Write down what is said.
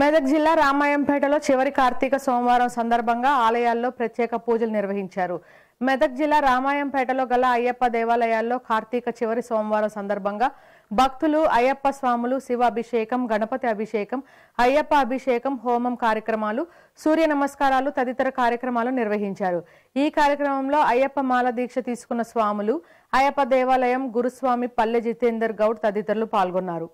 మెదక్ జిల్లా రామాయంపేటలో చివరి కార్తీక సోమవారం సందర్భంగా ఆలయాల్లో ప్రత్యేక పూజలు నిర్వహించారు మెదక్ జిల్లా రామాయంపేటలో గల అయ్యప్ప దేవాలయాల్లో కార్తీక చివరి సోమవారం సందర్భంగా భక్తులు అయ్యప్ప స్వాములు శివ అభిషేకం గణపతి అభిషేకం అయ్యప్ప అభిషేకం హోమం కార్యక్రమాలు సూర్య నమస్కారాలు తదితర కార్యక్రమాలు నిర్వహించారు ఈ కార్యక్రమంలో అయ్యప్ప మాల దీక్ష తీసుకున్న స్వాములు అయ్యప్ప దేవాలయం గురుస్వామి పల్లె జితేందర్ గౌడ్ తదితరులు పాల్గొన్నారు